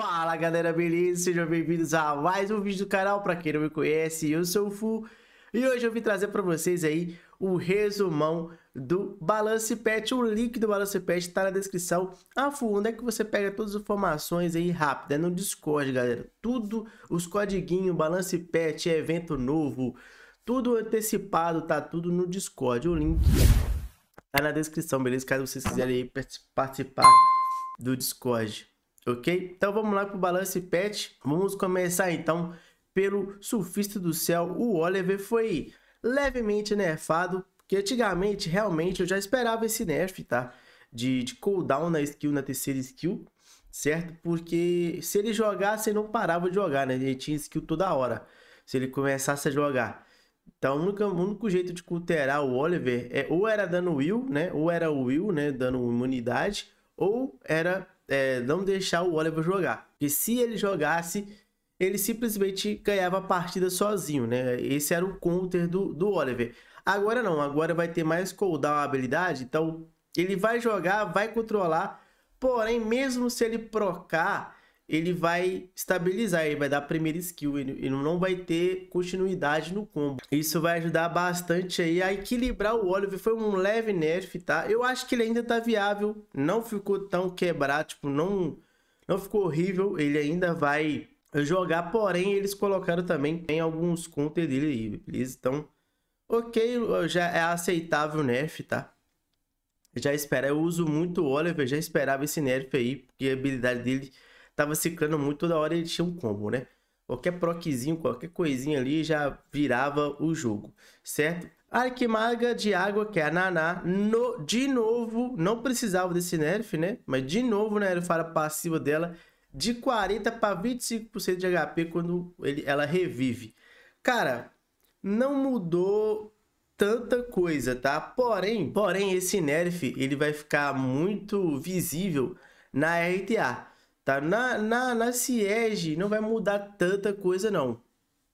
Fala galera, beleza? Sejam bem-vindos a mais um vídeo do canal. Para quem não me conhece, eu sou o Fu e hoje eu vim trazer para vocês aí o resumão do Balance Pet. O link do Balance Pet está na descrição. A ah, Fu, onde é que você pega todas as informações aí rápida? É no Discord, galera. Tudo, os codiguinhos, Balance Pet, evento novo, tudo antecipado, tá tudo no Discord. O link tá na descrição, beleza? Caso vocês quiserem participar do Discord ok? Então vamos lá para o balance pet. Vamos começar então pelo surfista do céu. O Oliver foi levemente nerfado, porque antigamente realmente eu já esperava esse nerf, tá? De, de cooldown na skill, na terceira skill, certo? Porque se ele jogasse, ele não parava de jogar, né? Ele tinha skill toda hora, se ele começasse a jogar. Então, o único, o único jeito de culterar o Oliver é ou era dando will, né? Ou era o will, né? Dando imunidade, ou era é, não deixar o Oliver jogar. Porque se ele jogasse, ele simplesmente ganhava a partida sozinho, né? Esse era o counter do, do Oliver. Agora não, agora vai ter mais cooldown a habilidade, então ele vai jogar, vai controlar. Porém, mesmo se ele procar, ele vai estabilizar, ele vai dar a primeira skill, ele, não vai ter continuidade no combo. Isso vai ajudar bastante aí a equilibrar o Oliver, foi um leve nerf, tá? Eu acho que ele ainda tá viável, não ficou tão quebrado, tipo, não, não ficou horrível, ele ainda vai jogar, porém eles colocaram também em alguns counter dele aí, beleza? Então, ok, já é aceitável o nerf, tá? já espera, eu uso muito o Oliver, já esperava esse nerf aí, porque a habilidade dele tava ciclando muito, toda hora ele tinha um combo, né? Qualquer proczinho, qualquer coisinha ali já virava o jogo, certo? Arquimaga de Água, que é a Naná, no, de novo, não precisava desse nerf, né? Mas de novo, né? Ele fala passiva dela de 40% para 25% de HP quando ele, ela revive. Cara, não mudou tanta coisa, tá? Porém, porém esse nerf ele vai ficar muito visível na RTA tá? Na, na, na CIEG não vai mudar tanta coisa não,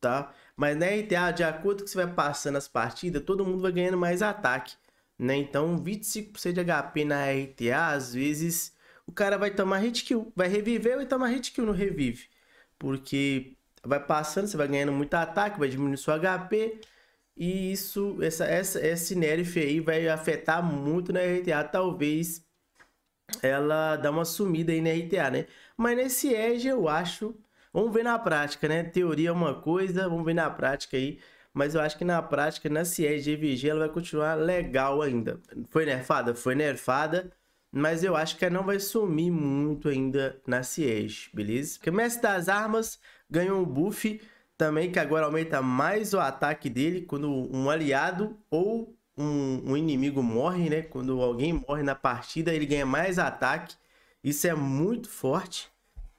tá? Mas na RTA, de acordo com que você vai passando as partidas, todo mundo vai ganhando mais ataque, né? Então 25% de HP na RTA, às vezes o cara vai tomar hit kill, vai reviver ou tomar hit kill no revive, porque vai passando, você vai ganhando muito ataque, vai diminuir seu HP, e isso, essa, essa, esse nerf aí vai afetar muito na RTA, talvez ela dá uma sumida aí na RTA, né? Mas nesse EGE eu acho. Vamos ver na prática, né? Teoria é uma coisa, vamos ver na prática aí. Mas eu acho que na prática, na CIEG e ela vai continuar legal ainda. Foi nerfada? Foi nerfada. Mas eu acho que ela não vai sumir muito ainda na CIEG, beleza? Porque o Mestre das Armas ganhou um buff também, que agora aumenta mais o ataque dele quando um aliado ou um, um inimigo morre, né? Quando alguém morre na partida, ele ganha mais ataque. Isso é muito forte,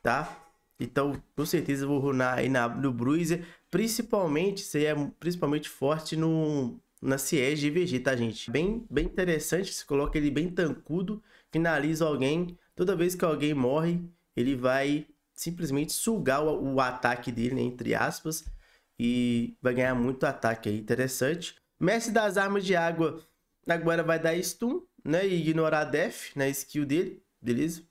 tá? Então, com certeza vou runar aí na, no Bruiser. Principalmente, isso aí é principalmente forte no, na Siege e VG, tá, gente? Bem, bem interessante, se coloca ele bem tancudo, finaliza alguém. Toda vez que alguém morre, ele vai simplesmente sugar o, o ataque dele, né, entre aspas. E vai ganhar muito ataque aí, interessante. Mestre das armas de água agora vai dar stun, né? E ignorar a def na né? skill dele, beleza?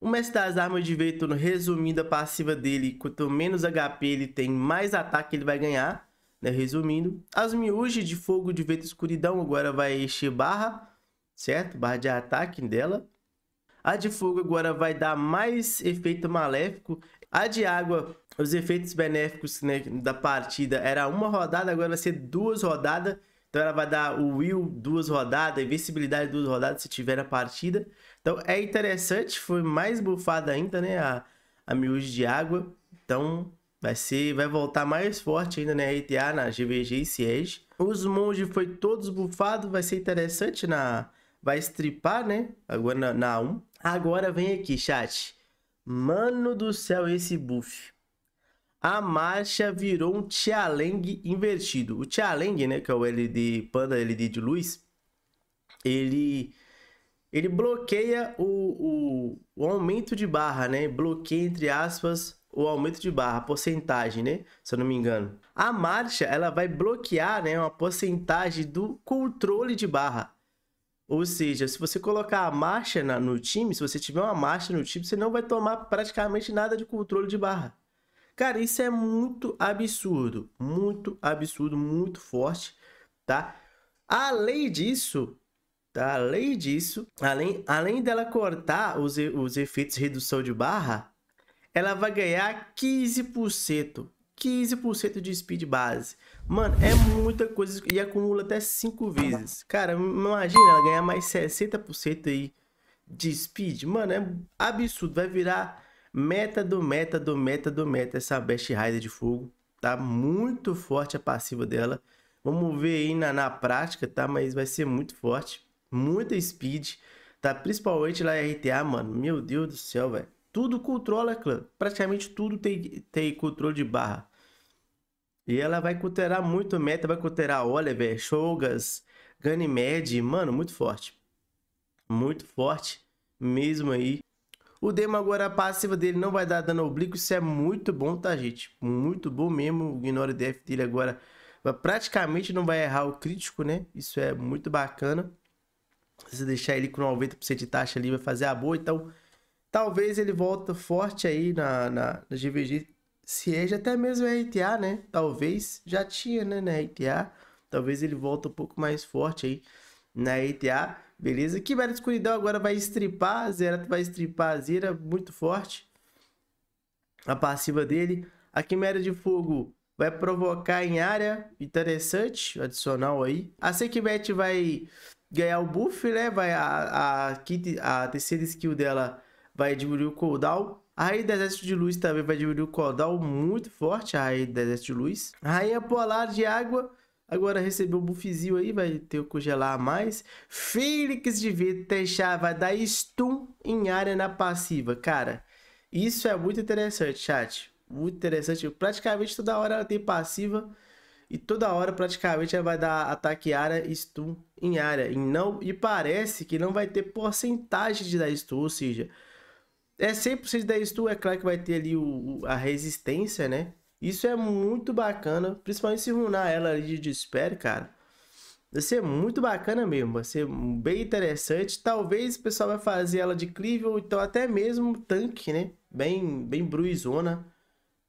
O mestre das armas de Veitor, resumindo a passiva dele, quanto menos HP ele tem, mais ataque ele vai ganhar, né? Resumindo. As miúges de fogo de vento escuridão agora vai encher barra, certo? Barra de ataque dela. A de fogo agora vai dar mais efeito maléfico. A de água os efeitos benéficos né, da partida era uma rodada, agora vai ser duas rodadas. Então ela vai dar o Will duas rodadas, invencibilidade duas rodadas se tiver a partida. Então é interessante, foi mais bufada ainda, né? A, a miúde de água. Então vai ser, vai voltar mais forte ainda, né? A ETA na GVG e CIEG. Os monge foi todos bufados, vai ser interessante na. Vai stripar, né? Agora na, na 1. Agora vem aqui, chat. Mano do céu, esse buff a marcha virou um Tialeng invertido. O Tialeng, né, que é o LD Panda LD de luz, ele ele bloqueia o, o, o, aumento de barra, né? Bloqueia, entre aspas, o aumento de barra, a porcentagem, né? Se eu não me engano. A marcha, ela vai bloquear, né? Uma porcentagem do controle de barra. Ou seja, se você colocar a marcha na, no time, se você tiver uma marcha no time, você não vai tomar praticamente nada de controle de barra. Cara, isso é muito absurdo, muito absurdo, muito forte, tá? Além disso, tá? além disso, além, além dela cortar os, os efeitos de redução de barra, ela vai ganhar 15%. 15% de speed base. Mano, é muita coisa e acumula até 5 vezes. Cara, imagina ela ganhar mais 60% aí de speed. Mano, é absurdo. Vai virar Meta do meta do meta do meta. Essa Best Rider de fogo. Tá muito forte a passiva dela. Vamos ver aí na, na prática, tá? Mas vai ser muito forte. Muita speed. Tá? Principalmente lá em RTA, mano. Meu Deus do céu, velho. Tudo controla, clã. Praticamente tudo tem, tem controle de barra. E ela vai cuterar muito meta. Vai cuterar Oliver, Shogas, Ganymede. Mano, muito forte. Muito forte mesmo aí. O demo agora, a passiva dele não vai dar dano oblíquo. Isso é muito bom, tá, gente? Muito bom mesmo. O Ignore DF dele agora praticamente não vai errar o crítico, né? Isso é muito bacana. Se você deixar ele com 90% de taxa ali, vai fazer a boa. Então, talvez ele volta forte aí na, na, na GVG. Siege, é, até mesmo RTA, é né? Talvez já tinha, né? Na RTA. Talvez ele volta um pouco mais forte aí na né, ETA, beleza? Que Bela Escuridão agora vai estripar, Zerato vai estripar a Zira, muito forte. A passiva dele. A Quimera de Fogo vai provocar em área, interessante, adicional aí. A Sekibet vai ganhar o buff, né? Vai a, a, a terceira skill dela vai diminuir o cooldown. A Rainha do Exército de Luz também vai diminuir o cooldown muito forte, a Rainha do Exército de Luz. A Rainha Polar de Água Agora recebeu o buffzinho aí, vai ter o congelar mais. de devia deixar, vai dar stun em área na passiva, cara. Isso é muito interessante, chat. Muito interessante. Praticamente toda hora ela tem passiva. E toda hora praticamente ela vai dar ataque área e stun em área. E, não, e parece que não vai ter porcentagem de dar stun, ou seja... É 100% da stun, é claro que vai ter ali o, o, a resistência, né? Isso é muito bacana, principalmente se runar ela ali de desespero, cara. Vai ser muito bacana mesmo, vai ser bem interessante. Talvez o pessoal vai fazer ela de cleave ou então até mesmo tanque, né? Bem, bem bruizona.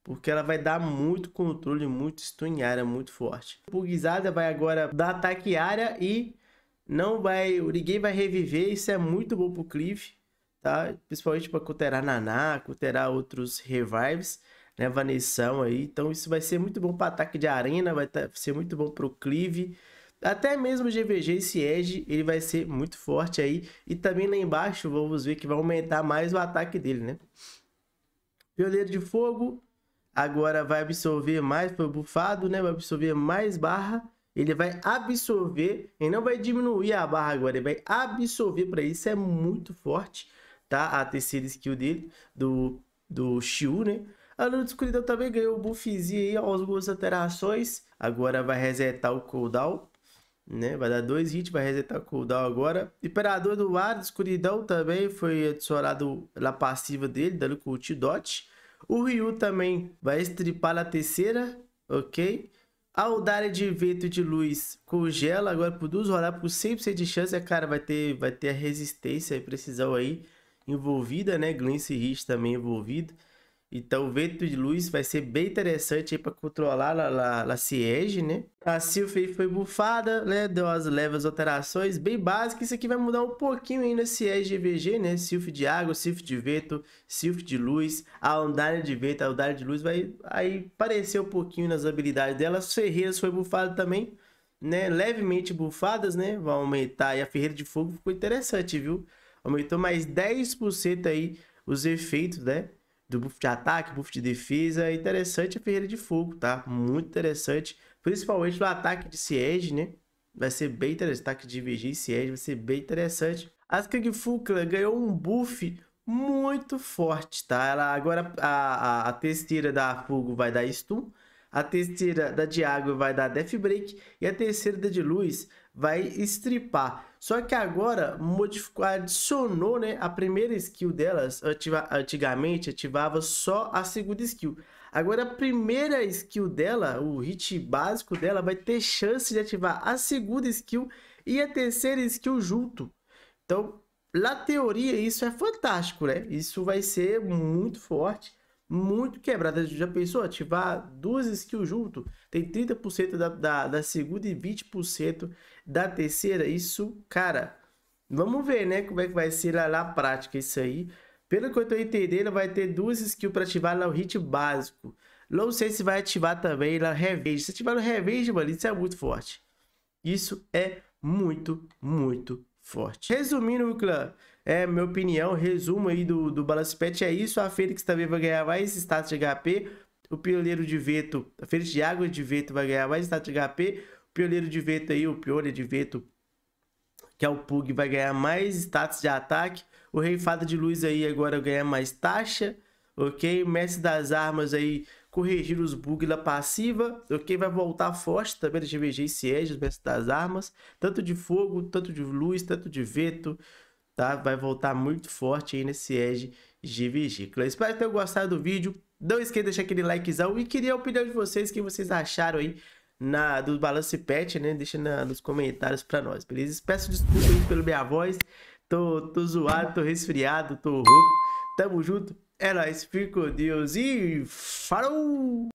Porque ela vai dar muito controle, muito stun área, muito forte. Bugizada vai agora dar ataque área e não vai, ninguém vai reviver. Isso é muito bom pro Clive, tá? Principalmente para cuterar Naná, cuterar outros revives né? Vanessão aí. Então isso vai ser muito bom para ataque de arena, vai tá, ser muito bom para o Clive. Até mesmo o GVG, esse Edge, ele vai ser muito forte aí. E também lá embaixo, vamos ver que vai aumentar mais o ataque dele, né? Pioneiro de fogo, agora vai absorver mais, foi bufado, né? Vai absorver mais barra. Ele vai absorver, e não vai diminuir a barra agora, ele vai absorver para isso. É muito forte, tá? A terceira skill dele, do, do Shiu, né? A Lua de Escuridão também ganhou o buffzinho aí, algumas alterações. Agora vai resetar o cooldown, né? Vai dar dois hits, vai resetar o cooldown agora. Imperador do Ar de Escuridão também foi adicionado na passiva dele, dando cult dot. O Ryu também vai estripar na terceira, ok? A de Vento de Luz congela agora por duas rodadas, por 100% de chance. A cara vai ter, vai ter a resistência e precisão aí envolvida, né? Glance e Rich também envolvido. Então, o vento de luz vai ser bem interessante para controlar a, a, a Siege, né? A Sylphie foi bufada, né? Deu as leves alterações bem básicas. Isso aqui vai mudar um pouquinho ainda Siege EVG, né? Sylphie de água, Sylphie de vento, Sylphie de luz, a Undyne de vento, a Undyne de luz vai aí parecer um pouquinho nas habilidades dela. As Ferreiras foi bufada também, né? Levemente bufadas, né? Vai aumentar. E a Ferreira de Fogo ficou interessante, viu? Aumentou mais 10% aí os efeitos, né? do buff de ataque, buff de defesa. É interessante a Ferreira de Fogo, tá? Muito interessante. Principalmente no ataque de Siege, né? Vai ser bem interessante. Ataque de Vigia e Siege vai ser bem interessante. A Skang Fu Clan ganhou um buff muito forte, tá? Ela, agora a, a, a da Fogo vai dar stun. A terceira da água vai dar Death Break. E a terceira da de Luz vai estripar. Só que agora modificou, adicionou né, a primeira skill delas. Ativa, antigamente ativava só a segunda skill. Agora a primeira skill dela, o hit básico dela, vai ter chance de ativar a segunda skill e a terceira skill junto. Então, na teoria, isso é fantástico, né? Isso vai ser muito forte muito quebrada. Já pensou? Ativar duas skills junto, tem 30% da, da, da segunda e 20% da terceira. Isso, cara, vamos ver, né? Como é que vai ser lá na prática isso aí. Pelo que eu tô entendendo, vai ter duas skills para ativar lá o hit básico. Não sei se vai ativar também na Revenge. Se ativar no Revenge, mano, isso é muito forte. Isso é muito, muito forte. Resumindo, o clã, é, minha opinião, resumo aí do, do Balance é isso. A Fênix também vai ganhar mais status de HP. O Pioneiro de Vento, a Fênix de Água de Vento vai ganhar mais status de HP. O Pioneiro de Vento aí, o pioneiro de Vento, que é o Pug, vai ganhar mais status de ataque. O Rei Fada de Luz aí agora ganha mais taxa, ok? O Mestre das Armas aí corrigir os bugs da passiva, ok? Vai voltar forte também da GVG e Siege, o Mestres das Armas. Tanto de fogo, tanto de luz, tanto de vento tá? Vai voltar muito forte aí nesse Edge de vesícula. Espero que tenham gostado do vídeo. Não esqueça de deixar aquele likezão e queria a opinião de vocês, o que vocês acharam aí na, do Balance Pet, né? Deixa na, nos comentários pra nós, beleza? Peço desculpa aí pela minha voz. Tô, tô zoado, tô resfriado, tô rouco. Tamo junto. É nóis, fico com Deus e falou!